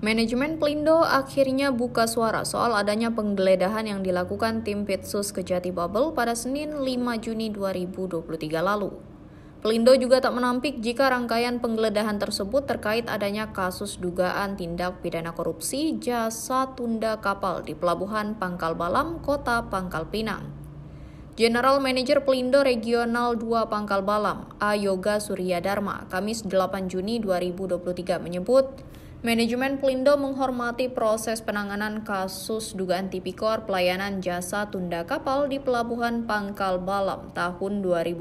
Manajemen Pelindo akhirnya buka suara soal adanya penggeledahan yang dilakukan tim Pitsus Kejati Babel pada Senin 5 Juni 2023 lalu. Pelindo juga tak menampik jika rangkaian penggeledahan tersebut terkait adanya kasus dugaan tindak pidana korupsi jasa tunda kapal di pelabuhan Pangkal Balam, Kota Pangkal Pinang. General Manager Pelindo Regional 2 Pangkal Balam, Ayoga Surya Dharma, Kamis 8 Juni 2023 menyebut, Manajemen Pelindo menghormati proses penanganan kasus dugaan tipikor pelayanan jasa tunda kapal di Pelabuhan Pangkal Balam tahun 2020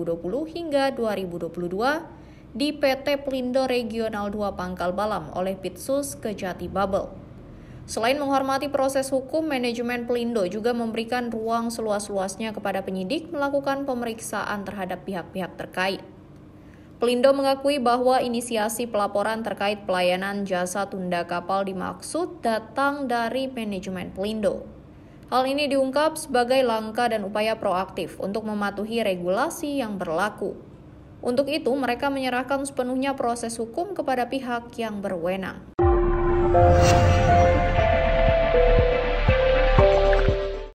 hingga 2022 di PT Pelindo Regional 2 Pangkal Balam oleh Pitsus Kejati Babel. Selain menghormati proses hukum, manajemen Pelindo juga memberikan ruang seluas-luasnya kepada penyidik melakukan pemeriksaan terhadap pihak-pihak terkait. Pelindo mengakui bahwa inisiasi pelaporan terkait pelayanan jasa tunda kapal dimaksud datang dari manajemen Pelindo. Hal ini diungkap sebagai langkah dan upaya proaktif untuk mematuhi regulasi yang berlaku. Untuk itu, mereka menyerahkan sepenuhnya proses hukum kepada pihak yang berwenang.